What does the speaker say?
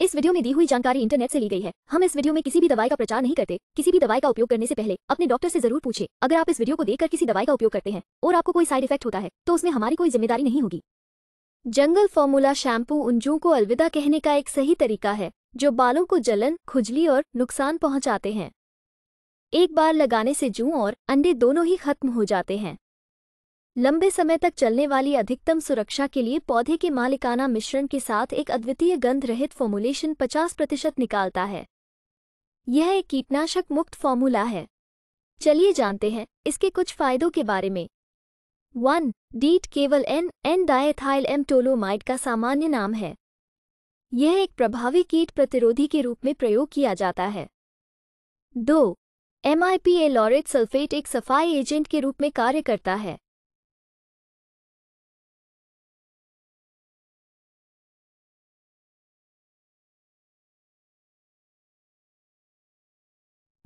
इस वीडियो में दी हुई जानकारी इंटरनेट से ली गई है हम इस वीडियो में किसी भी दवाई का प्रचार नहीं करते किसी भी दवाई का उपयोग करने से पहले अपने डॉक्टर से जरूर पूछे अगर आप इस वीडियो को देखकर किसी दवाई का उपयोग करते हैं और आपको कोई साइड इफेक्ट होता है तो उसमें हमारी कोई जिम्मेदारी नहीं होगी जंगल फॉर्मूला शैम्पू उंजू को अलविदा कहने का एक सही तरीका है जो बालों को जलन खुजली और नुकसान पहुंचाते हैं एक बार लगाने से जू और अंडे दोनों ही खत्म हो जाते हैं लंबे समय तक चलने वाली अधिकतम सुरक्षा के लिए पौधे के मालिकाना मिश्रण के साथ एक अद्वितीय गंध रहित फॉर्मूलेशन 50 प्रतिशत निकालता है यह एक कीटनाशक मुक्त फॉर्मूला है चलिए जानते हैं इसके कुछ फायदों के बारे में वन डीट केवल N N diethyl M toluamide का सामान्य नाम है यह एक प्रभावी कीट प्रतिरोधी के रूप में प्रयोग किया जाता है दो एमआईपीए लॉरेट सल्फेट एक सफाई एजेंट के रूप में कार्य करता है